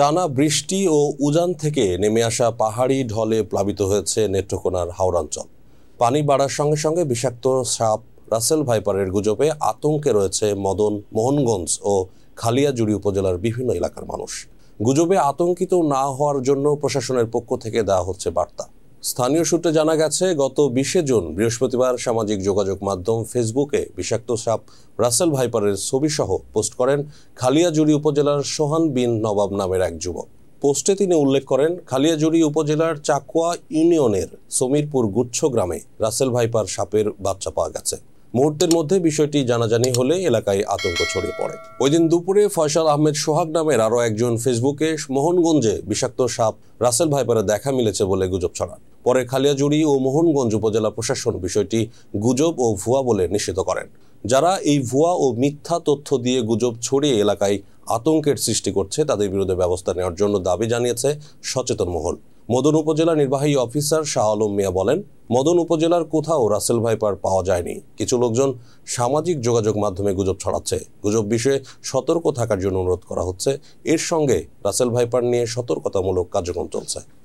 টানা বৃষ্টি ও উজান থেকে নেমে আসা পাহাড়ি ঢলে প্লাবিত হয়েছে নেত্রকোনার হাওড়াঞ্চল পানি বাড়ার সঙ্গে সঙ্গে বিষাক্ত সাপ রাসেল ভাইপারের গুজবে আতঙ্কে রয়েছে মদন মোহনগঞ্জ ও খালিয়াজুড়ি উপজেলার বিভিন্ন এলাকার মানুষ গুজবে আতঙ্কিত না হওয়ার জন্য প্রশাসনের পক্ষ থেকে দেওয়া হচ্ছে বার্তা স্থানীয় সূত্রে জানা গেছে গত বিশে জুন বৃহস্পতিবার সামাজিক যোগাযোগ মাধ্যম ফেসবুকে বিষাক্ত সাপ রাসেল ভাইপারের ছবিসহ পোস্ট করেন খালিয়াজুড়ি উপজেলার সোহান বিন নবাব নামের এক যুবক পোস্টে তিনি উল্লেখ করেন খালিয়াজুড়ি উপজেলার চাকুয়া ইউনিয়নের সমীরপুর গুচ্ছ গ্রামে রাসেল ভাইপার সাপের বাচ্চা পাওয়া গেছে মুহূর্তের মধ্যে বিষয়টি জানাজানি হলে এলাকায় আতঙ্ক ছড়িয়ে পড়ে ওই দিন দুপুরে ফয়সাল আহমেদ সোহাগ নামের আরও একজন ফেসবুকে মোহনগঞ্জে বিষাক্ত সাপ রাসেল ভাইপারে দেখা মিলেছে বলে গুজব ছড়ান পরে খালিয়াজুড়ি ও মোহনগঞ্জ উপজেলা প্রশাসন বিষয়টি গুজব ও ভুয়া বলে নিষিদ্ধ করেন যারা এই ভুয়া ও মিথ্যা তথ্য দিয়ে গুজব ছড়িয়ে এলাকায় আতঙ্কের সৃষ্টি করছে তাদের বিরুদ্ধে ব্যবস্থা নেওয়ার জন্য দাবি জানিয়েছে সচেতন মহল মদন উপজেলা নির্বাহী অফিসার শাহ আলম মিয়া বলেন মদন উপজেলার কোথাও রাসেল ভাইপার পাওয়া যায়নি কিছু লোকজন সামাজিক যোগাযোগ মাধ্যমে গুজব ছড়াচ্ছে গুজব বিষয়ে সতর্ক থাকার জন্য অনুরোধ করা হচ্ছে এর সঙ্গে রাসেল ভাইপার নিয়ে সতর্কতামূলক কার্যক্রম চলছে